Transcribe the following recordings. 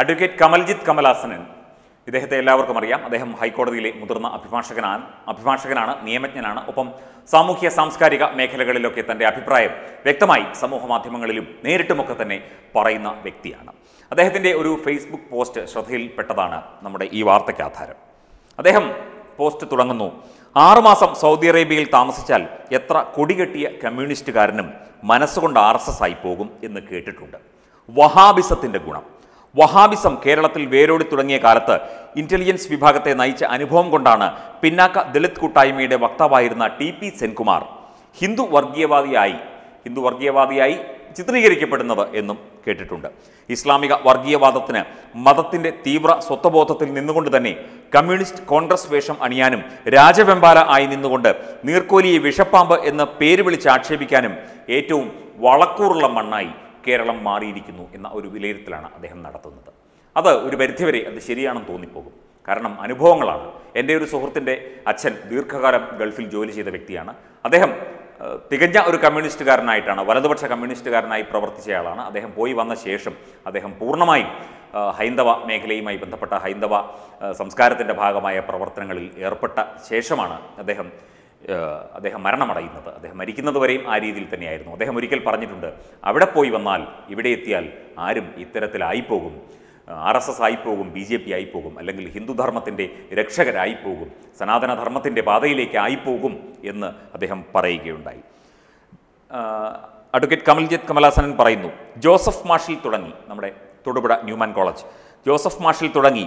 advocate Kamaljit Kamalasanan ഇദ്ദേഹത്തെ എല്ലാവർക്കും അറിയാം അദ്ദേഹം ഹൈക്കോടതിയിലെ മുതിർന്ന അഭിഭാഷകനാണ് അഭിഭാഷകനാണ് നിയമജ്ഞനാണ് ഒപ്പം സാമൂഹ്യ സാംസ്കാരിക മേഖലകളിലൊക്കെ തൻ്റെ അഭിപ്രായം വ്യക്തമായി സമൂഹ മാധ്യമങ്ങളിലും നേരിട്ടുമൊക്കെ തന്നെ പറയുന്ന വ്യക്തിയാണ് അദ്ദേഹത്തിൻ്റെ ഒരു ഫേസ്ബുക്ക് പോസ്റ്റ് ശ്രദ്ധയിൽപ്പെട്ടതാണ് നമ്മുടെ ഈ വാർത്തയ്ക്ക് ആധാരം അദ്ദേഹം പോസ്റ്റ് തുടങ്ങുന്നു ആറുമാസം സൗദി അറേബ്യയിൽ താമസിച്ചാൽ എത്ര കൊടികെട്ടിയ കമ്മ്യൂണിസ്റ്റുകാരനും മനസ്സുകൊണ്ട് ആർ എസ് എസ് ആയി പോകും എന്ന് കേട്ടിട്ടുണ്ട് വഹാബിസത്തിൻ്റെ ഗുണം വഹാബിസം കേരളത്തിൽ വേരോടി തുടങ്ങിയ കാലത്ത് ഇന്റലിജൻസ് വിഭാഗത്തെ നയിച്ച അനുഭവം കൊണ്ടാണ് പിന്നാക്ക ദളിത് കൂട്ടായ്മയുടെ വക്താവായിരുന്ന ടി പി സെൻകുമാർ ഹിന്ദു വർഗീയവാദിയായി ഹിന്ദു വർഗീയവാദിയായി ചിത്രീകരിക്കപ്പെടുന്നത് എന്നും കേട്ടിട്ടുണ്ട് ഇസ്ലാമിക വർഗീയവാദത്തിന് മതത്തിന്റെ തീവ്ര സ്വത്വബോധത്തിൽ നിന്നുകൊണ്ട് തന്നെ കമ്മ്യൂണിസ്റ്റ് കോൺഗ്രസ് വേഷം അണിയാനും രാജവെമ്പാല ആയി നിന്നുകൊണ്ട് നീർക്കോലിയെ വിഷപ്പാമ്പ് എന്ന് പേര് വിളിച്ച് ആക്ഷേപിക്കാനും ഏറ്റവും വളക്കൂറുള്ള മണ്ണായി കേരളം മാറിയിരിക്കുന്നു എന്ന ഒരു വിലയിരുത്തലാണ് അദ്ദേഹം നടത്തുന്നത് അത് ഒരു പരിധിവരെ അത് ശരിയാണെന്ന് തോന്നിപ്പോകും കാരണം അനുഭവങ്ങളാണ് എൻ്റെ ഒരു സുഹൃത്തിൻ്റെ അച്ഛൻ ദീർഘകാലം ഗൾഫിൽ ജോലി ചെയ്ത വ്യക്തിയാണ് അദ്ദേഹം തികഞ്ഞ ഒരു കമ്മ്യൂണിസ്റ്റുകാരനായിട്ടാണ് വലതുപക്ഷ കമ്മ്യൂണിസ്റ്റുകാരനായി പ്രവർത്തിച്ചയാളാണ് അദ്ദേഹം പോയി വന്ന ശേഷം അദ്ദേഹം പൂർണ്ണമായും ഹൈന്ദവ മേഖലയുമായി ബന്ധപ്പെട്ട ഹൈന്ദവ സംസ്കാരത്തിൻ്റെ ഭാഗമായ പ്രവർത്തനങ്ങളിൽ ഏർപ്പെട്ട ശേഷമാണ് അദ്ദേഹം അദ്ദേഹം മരണമടയുന്നത് അദ്ദേഹം മരിക്കുന്നത് വരെയും ആ രീതിയിൽ തന്നെയായിരുന്നു അദ്ദേഹം ഒരിക്കൽ പറഞ്ഞിട്ടുണ്ട് അവിടെ പോയി വന്നാൽ ഇവിടെ എത്തിയാൽ ആരും ഇത്തരത്തിലായിപ്പോകും ആർ എസ് എസ് ആയിപ്പോകും ബി ജെ പി ആയിപ്പോകും അല്ലെങ്കിൽ ഹിന്ദുധർമ്മത്തിൻ്റെ രക്ഷകരായിപ്പോകും സനാതനധർമ്മത്തിൻ്റെ പാതയിലേക്ക് ആയിപ്പോകും എന്ന് അദ്ദേഹം പറയുകയുണ്ടായി അഡ്വക്കേറ്റ് കമൽജിത്ത് കമലാസനൻ പറയുന്നു ജോസഫ് മാഷിൽ തുടങ്ങി നമ്മുടെ തൊടുപുഴ ന്യൂമാൻ കോളേജ് ജോസഫ് മാഷിൽ തുടങ്ങി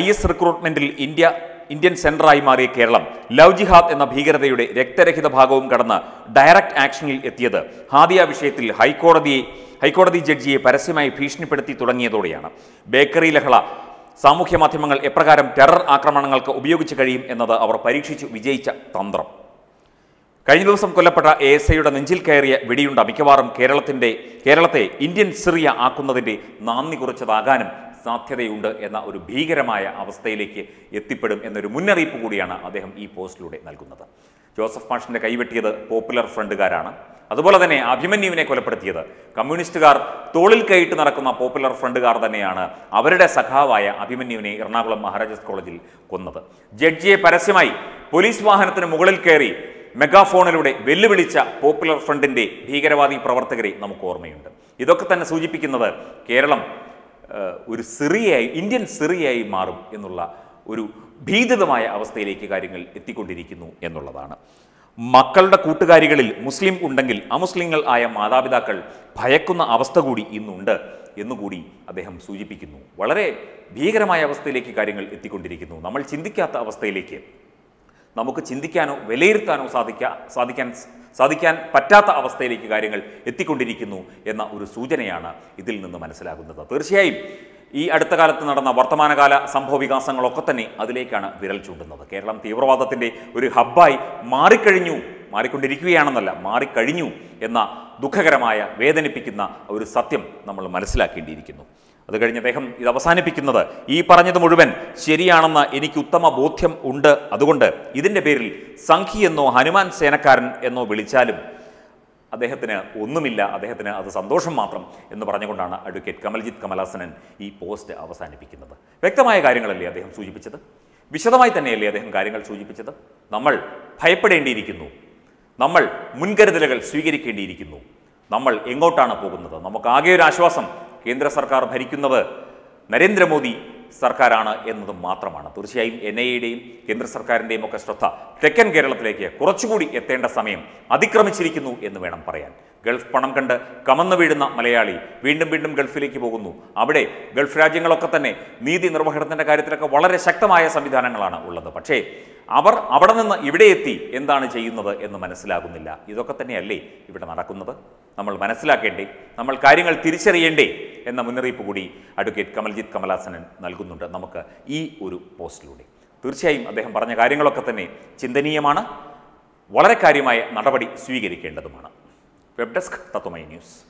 ഐ എസ് റിക്രൂട്ട്മെൻറ്റിൽ ഇന്ത്യ ഇന്ത്യൻ സെന്ററായി മാറിയ കേരളം ലവ് ജിഹാദ് എന്ന ഭീകരതയുടെ രക്തരഹിത ഭാഗവും കടന്ന് ഡയറക്റ്റ് ആക്ഷനിൽ എത്തിയത് ഹാദിയ വിഷയത്തിൽ ഹൈക്കോടതിയെ ഹൈക്കോടതി ജഡ്ജിയെ പരസ്യമായി ഭീഷണിപ്പെടുത്തി തുടങ്ങിയതോടെയാണ് ബേക്കറി ലഹള സാമൂഹ്യ മാധ്യമങ്ങൾ എപ്രകാരം ടെറർ ആക്രമണങ്ങൾക്ക് ഉപയോഗിച്ച് കഴിയും എന്നത് അവർ പരീക്ഷിച്ചു വിജയിച്ച തന്ത്രം കഴിഞ്ഞ ദിവസം കൊല്ലപ്പെട്ട എ എസ് ഐയുടെ നെഞ്ചിൽ കയറിയ വെടിയുണ്ട മിക്കവാറും കേരളത്തിൻ്റെ കേരളത്തെ ഇന്ത്യൻ സിറിയ ആക്കുന്നതിൻ്റെ നന്ദി കുറിച്ചതാകാനും സാധ്യതയുണ്ട് എന്ന ഒരു ഭീകരമായ അവസ്ഥയിലേക്ക് എത്തിപ്പെടും എന്നൊരു മുന്നറിയിപ്പ് കൂടിയാണ് അദ്ദേഹം ഈ പോസ്റ്റിലൂടെ നൽകുന്നത് ജോസഫ് മാഷിൻ്റെ കൈവെട്ടിയത് പോപ്പുലർ ഫ്രണ്ടുകാരാണ് അതുപോലെ തന്നെ അഭിമന്യുവിനെ കൊലപ്പെടുത്തിയത് കമ്മ്യൂണിസ്റ്റുകാർ തോളിൽ കൈയിട്ട് നടക്കുന്ന പോപ്പുലർ ഫ്രണ്ടുകാർ തന്നെയാണ് അവരുടെ സഖാവായ അഭിമന്യുവിനെ എറണാകുളം മഹാരാജാസ് കോളേജിൽ കൊന്നത് ജഡ്ജിയെ പരസ്യമായി പോലീസ് വാഹനത്തിന് മുകളിൽ കയറി മെഗാഫോണിലൂടെ വെല്ലുവിളിച്ച പോപ്പുലർ ഫ്രണ്ടിൻ്റെ ഭീകരവാദി പ്രവർത്തകരെ നമുക്ക് ഓർമ്മയുണ്ട് ഇതൊക്കെ തന്നെ സൂചിപ്പിക്കുന്നത് കേരളം ഒരു സിറിയായി ഇന്ത്യൻ സിറിയായി മാറും എന്നുള്ള ഒരു ഭീതിതമായ അവസ്ഥയിലേക്ക് കാര്യങ്ങൾ എത്തിക്കൊണ്ടിരിക്കുന്നു എന്നുള്ളതാണ് മക്കളുടെ കൂട്ടുകാരികളിൽ മുസ്ലിം ഉണ്ടെങ്കിൽ അമുസ്ലിങ്ങൾ ആയ മാതാപിതാക്കൾ ഭയക്കുന്ന അവസ്ഥ കൂടി ഇന്നുണ്ട് എന്നുകൂടി അദ്ദേഹം സൂചിപ്പിക്കുന്നു വളരെ ഭീകരമായ അവസ്ഥയിലേക്ക് കാര്യങ്ങൾ എത്തിക്കൊണ്ടിരിക്കുന്നു നമ്മൾ ചിന്തിക്കാത്ത അവസ്ഥയിലേക്ക് നമുക്ക് ചിന്തിക്കാനോ വിലയിരുത്താനോ സാധിക്കാ സാധിക്കാൻ സാധിക്കാൻ പറ്റാത്ത അവസ്ഥയിലേക്ക് കാര്യങ്ങൾ എത്തിക്കൊണ്ടിരിക്കുന്നു എന്ന ഒരു സൂചനയാണ് ഇതിൽ നിന്ന് മനസ്സിലാകുന്നത് തീർച്ചയായും ഈ അടുത്ത കാലത്ത് നടന്ന വർത്തമാനകാല സംഭവ വികാസങ്ങളൊക്കെ തന്നെ അതിലേക്കാണ് വിരൽ ചൂണ്ടുന്നത് കേരളം തീവ്രവാദത്തിൻ്റെ ഒരു ഹബ്ബായി മാറിക്കഴിഞ്ഞു മാറിക്കൊണ്ടിരിക്കുകയാണെന്നല്ല മാറിക്കഴിഞ്ഞു എന്ന ദുഃഖകരമായ വേദനിപ്പിക്കുന്ന ഒരു സത്യം നമ്മൾ മനസ്സിലാക്കേണ്ടിയിരിക്കുന്നു അത് കഴിഞ്ഞ് അദ്ദേഹം ഇത് അവസാനിപ്പിക്കുന്നത് ഈ പറഞ്ഞത് മുഴുവൻ ശരിയാണെന്ന് എനിക്ക് ഉത്തമ ബോധ്യം ഉണ്ട് അതുകൊണ്ട് ഇതിൻ്റെ പേരിൽ സംഖി എന്നോ ഹനുമാൻ സേനക്കാരൻ എന്നോ വിളിച്ചാലും അദ്ദേഹത്തിന് ഒന്നുമില്ല അദ്ദേഹത്തിന് അത് സന്തോഷം മാത്രം എന്ന് പറഞ്ഞുകൊണ്ടാണ് അഡ്വക്കേറ്റ് കമൽജിത്ത് കമലാസനൻ ഈ പോസ്റ്റ് അവസാനിപ്പിക്കുന്നത് വ്യക്തമായ കാര്യങ്ങളല്ലേ അദ്ദേഹം സൂചിപ്പിച്ചത് വിശദമായി തന്നെയല്ലേ അദ്ദേഹം കാര്യങ്ങൾ സൂചിപ്പിച്ചത് നമ്മൾ ഭയപ്പെടേണ്ടിയിരിക്കുന്നു നമ്മൾ മുൻകരുതലുകൾ സ്വീകരിക്കേണ്ടിയിരിക്കുന്നു നമ്മൾ എങ്ങോട്ടാണ് പോകുന്നത് നമുക്കാകെ ഒരു ആശ്വാസം കേന്ദ്ര സർക്കാർ ഭരിക്കുന്നത് നരേന്ദ്രമോദി സർക്കാരാണ് എന്നത് മാത്രമാണ് തീർച്ചയായും എൻ ഐ എയുടെയും കേന്ദ്ര സർക്കാരിൻ്റെയും ഒക്കെ ശ്രദ്ധ തെക്കൻ കേരളത്തിലേക്ക് കുറച്ചുകൂടി എത്തേണ്ട സമയം അതിക്രമിച്ചിരിക്കുന്നു എന്ന് വേണം പറയാൻ ഗൾഫ് പണം കണ്ട് കമന്നു വീഴുന്ന മലയാളി വീണ്ടും വീണ്ടും ഗൾഫിലേക്ക് പോകുന്നു അവിടെ ഗൾഫ് രാജ്യങ്ങളൊക്കെ തന്നെ നീതി നിർവഹണത്തിൻ്റെ കാര്യത്തിലൊക്കെ വളരെ ശക്തമായ സംവിധാനങ്ങളാണ് ഉള്ളത് പക്ഷേ അവർ അവിടെ നിന്ന് ഇവിടെ എത്തി എന്താണ് ചെയ്യുന്നത് എന്ന് മനസ്സിലാകുന്നില്ല ഇതൊക്കെ തന്നെയല്ലേ ഇവിടെ നടക്കുന്നത് നമ്മൾ മനസ്സിലാക്കേണ്ടേ നമ്മൾ കാര്യങ്ങൾ തിരിച്ചറിയേണ്ടേ എന്ന മുന്നറിയിപ്പ് കൂടി അഡ്വക്കേറ്റ് കമൽജിത്ത് കമലാസനൻ നൽകുന്നുണ്ട് നമുക്ക് ഈ ഒരു പോസ്റ്റിലൂടെ തീർച്ചയായും അദ്ദേഹം പറഞ്ഞ കാര്യങ്ങളൊക്കെ തന്നെ ചിന്തനീയമാണ് വളരെ കാര്യമായ നടപടി സ്വീകരിക്കേണ്ടതുമാണ് വെബ് ഡെസ്ക് തത്വമൈ ന്യൂസ്